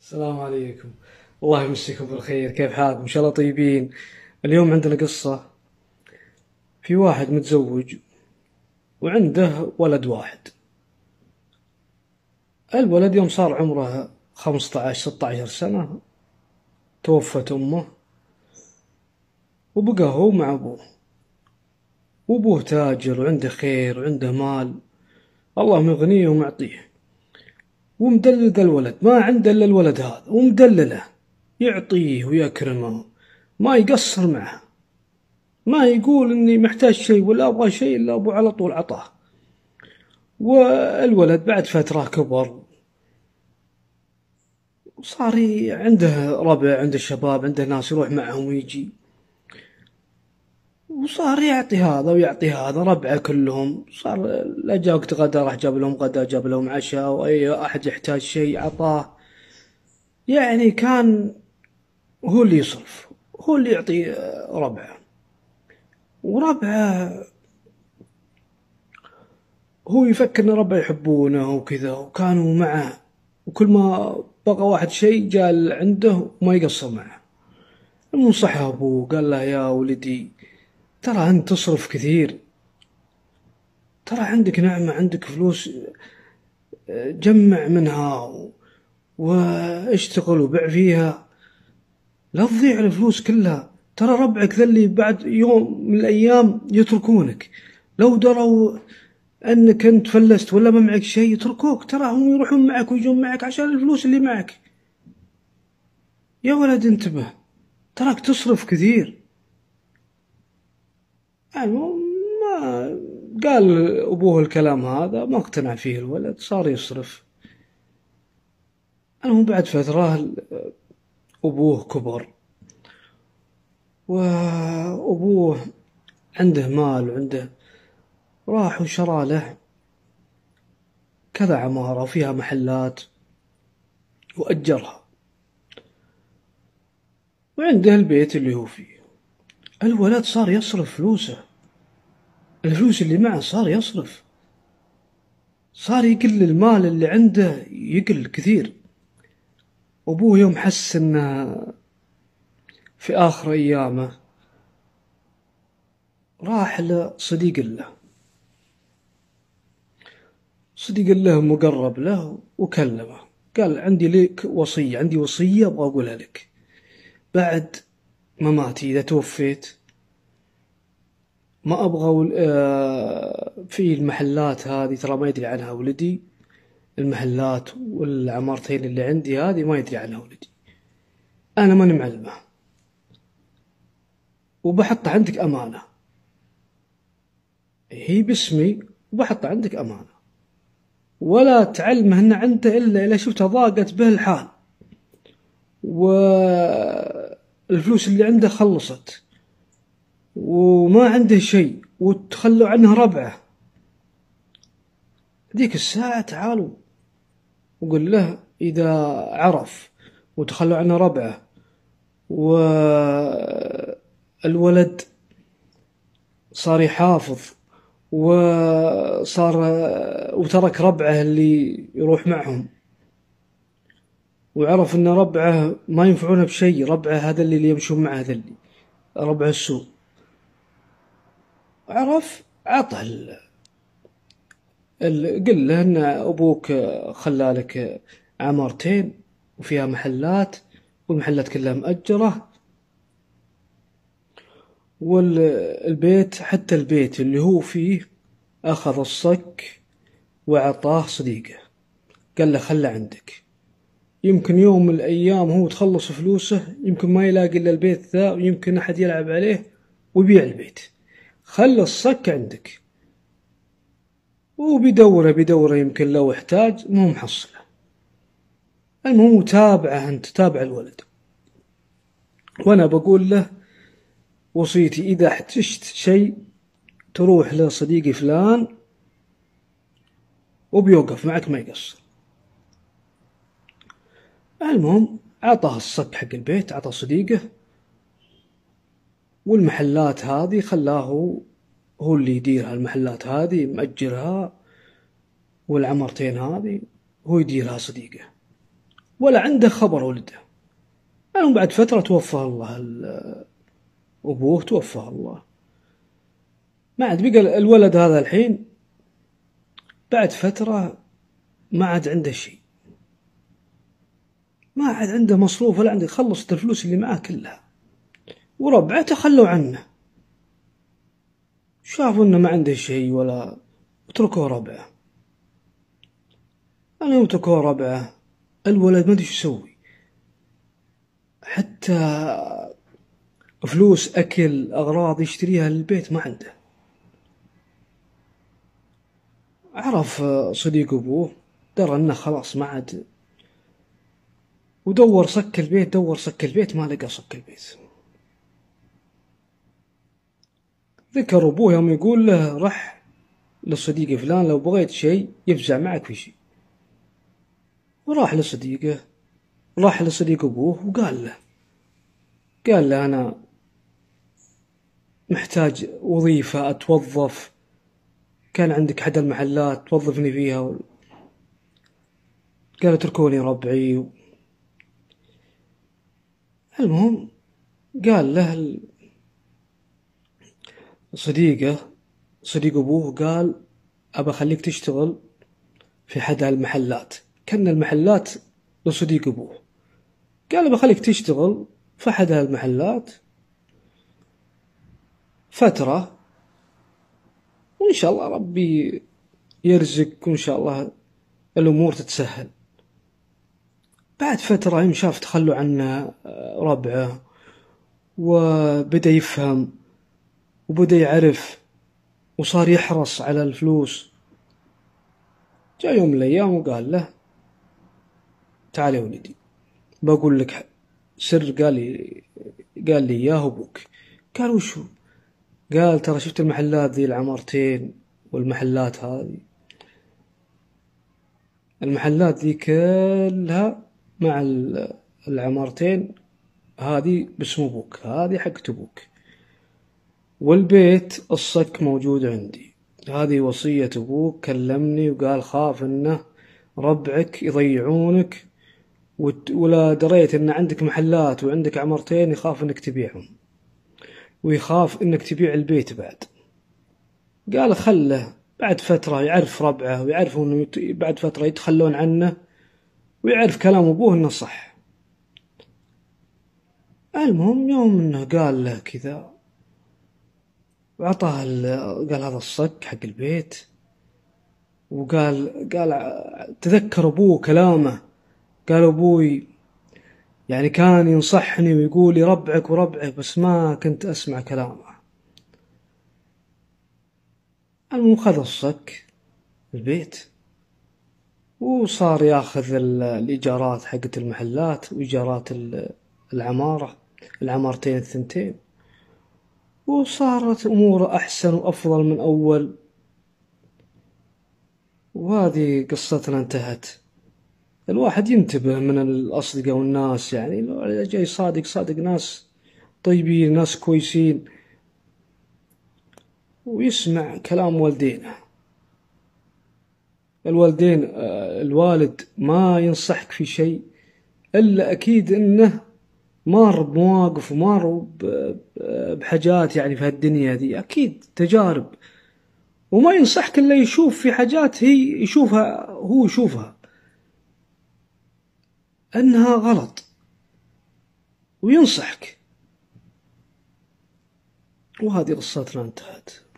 السلام عليكم الله يمسيكم بالخير كيف حالكم ان شاء الله طيبين اليوم عندنا قصة في واحد متزوج وعنده ولد واحد الولد يوم صار عمره 15 16 سنة توفت أمه وبقى هو مع أبوه وأبوه تاجر وعنده خير وعنده مال الله مغنيه ومعطيه ومدلل ذا الولد ما عنده الا الولد هذا ومدلله يعطيه ويكرمه ما يقصر معه ما يقول اني محتاج شيء ولا ابغى شيء الا ابو على طول عطاه والولد بعد فتره كبر صار عنده ربع عنده شباب عنده ناس يروح معهم ويجي وصار يعطي هذا ويعطي هذا ربعه كلهم صار لا جاء وقت غدا راح جاب لهم غدا جاب لهم عشاء واي احد يحتاج شيء عطاه يعني كان هو اللي يصرف هو اللي يعطي آه، ربعه وربعه هو يفكر ان ربعه يحبونه وكذا وكانوا معه وكل ما بقى واحد شيء جاء عنده وما يقصر معه المهم صح ابوه قال له يا ولدي ترى أنت تصرف كثير ترى عندك نعمة عندك فلوس جمع منها واشتغل وبع فيها لا تضيع الفلوس كلها ترى ربعك ذا اللي بعد يوم من الأيام يتركونك لو دروا أنك أنت فلست ولا ما معك شيء يتركوك ترى هم يروحون معك ويجون معك عشان الفلوس اللي معك يا ولد انتبه تراك تصرف كثير يعني المهم ما قال أبوه الكلام هذا ما اقتنع فيه الولد صار يصرف المهم بعد فترة أبوه كبر وأبوه عنده مال وعنده راح وشرى له كذا عمارة وفيها محلات وأجرها وعنده البيت اللي هو فيه الولد صار يصرف فلوسه الفلوس اللي معه صار يصرف صار يقل المال اللي عنده يقل كثير أبوه يوم حس إنه في آخر أيامه راح لصديق له صديق له مقرب له وكلمه قال عندي لك وصية عندي وصية أبغى أقولها لك بعد مماتي إذا توفيت ما أبغى آه، في المحلات هذه ترى ما يدري عنها ولدي المحلات والعمارتين اللي عندي هذه ما يدري عنها ولدي أنا ماني معلمه وبحط عندك أمانة هي باسمي وبحط عندك أمانة ولا تعلمه أن عنده إلا إذا شفتها ضاقت به الحال و الفلوس اللي عنده خلصت وما عنده شيء وتخلوا عنه ربعه ذيك الساعة تعالوا وقل له إذا عرف وتخلوا عنه ربعه والولد صار يحافظ وصار وترك ربعه اللي يروح معهم وعرف ان ربعه ما ينفعونه بشيء ربعه هذا اللي يمشون معه هذا اللي ربع السوء عرف عطى ال... قل له ان ابوك خلالك عمارتين وفيها محلات والمحلات كلها مأجرة والبيت حتى البيت اللي هو فيه أخذ الصك وعطاه صديقه قال له خله عندك يمكن يوم من الأيام هو تخلص فلوسه يمكن ما يلاقي إلا البيت ذا ويمكن أحد يلعب عليه ويبيع البيت خلى الصك عندك وبيدوره بيدوره يمكن لو احتاج مو محصله المهم تابعه أنت تابع الولد وأنا بقول له وصيتي إذا احتجت شيء تروح لصديقي فلان وبيوقف معك ما يقصر المهم عطاه الصك حق البيت عطى صديقه والمحلات هذه خلاه هو, هو اللي يديرها المحلات هذه مأجرها والعمرتين هذه هو يديرها صديقه ولا عنده خبر ولده المهم بعد فترة توفى الله أبوه توفى الله ما عاد بقى الولد هذا الحين بعد فترة ما عاد عنده شيء ما عاد عنده مصروف ولا عنده خلصت الفلوس اللي معاه كلها وربعه تخلوا عنه شافوا انه ما عنده شيء ولا اتركوه ربعه يوم تركوا ربعه الولد ما ادري شو يسوي حتى فلوس اكل اغراض يشتريها للبيت ما عنده عرف صديق ابوه درى انه خلاص ما عاد ودور صك البيت دور صك البيت ما لقى صك البيت ذكر أبوه يوم يقول له رح لصديقي فلان لو بغيت شيء يفزع معك في شيء وراح لصديقه راح لصديق أبوه وقال له قال له أنا محتاج وظيفة أتوظف كان عندك أحد المحلات توظفني فيها قال اتركوني ربعي المهم قال له صديقه صديق أبوه قال أبى أخليك تشتغل في أحد المحلات كان المحلات لصديق أبوه قال أبى أخليك تشتغل في أحد المحلات فترة وإن شاء الله ربي يرزقك وإن شاء الله الأمور تتسهل بعد فترة يوم شاف تخلوا عنه آه، ربعه وبدأ يفهم وبدأ يعرف وصار يحرص على الفلوس جاء يوم من الأيام وقال له تعال يا ولدي بقول لك سر قال لي قال لي إياه أبوك قال وشو قال ترى شفت المحلات ذي العمارتين والمحلات هذه المحلات ذي كلها مع العمارتين هذه باسم أبوك هذه حقت أبوك والبيت الصك موجود عندي هذه وصية أبوك كلمني وقال خاف إنه ربعك يضيعونك ولا دريت إن عندك محلات وعندك عمارتين يخاف إنك تبيعهم ويخاف إنك تبيع البيت بعد قال خله بعد فترة يعرف ربعه ويعرف إنه بعد فترة يتخلون عنه ويعرف كلام أبوه إنه صح المهم يوم إنه قال له كذا وعطاه قال هذا الصك حق البيت وقال قال تذكر أبوه كلامه قال أبوي يعني كان ينصحني ويقول لي ربعك وربعك بس ما كنت أسمع كلامه المهم خذ الصك البيت وصار ياخذ الايجارات حقت المحلات وايجارات العماره العمارتين الثنتين وصارت اموره احسن وافضل من اول وهذه قصتنا انتهت الواحد ينتبه من الاصدقاء والناس يعني لو جاي صادق صادق ناس طيبين ناس كويسين ويسمع كلام والدينه الوالدين آه، الوالد ما ينصحك في شيء الا اكيد انه مار بمواقف ومار آه، بحاجات يعني في هالدنيا دي اكيد تجارب وما ينصحك الا يشوف في حاجات هي يشوفها هو يشوفها انها غلط وينصحك وهذه قصتنا انتهت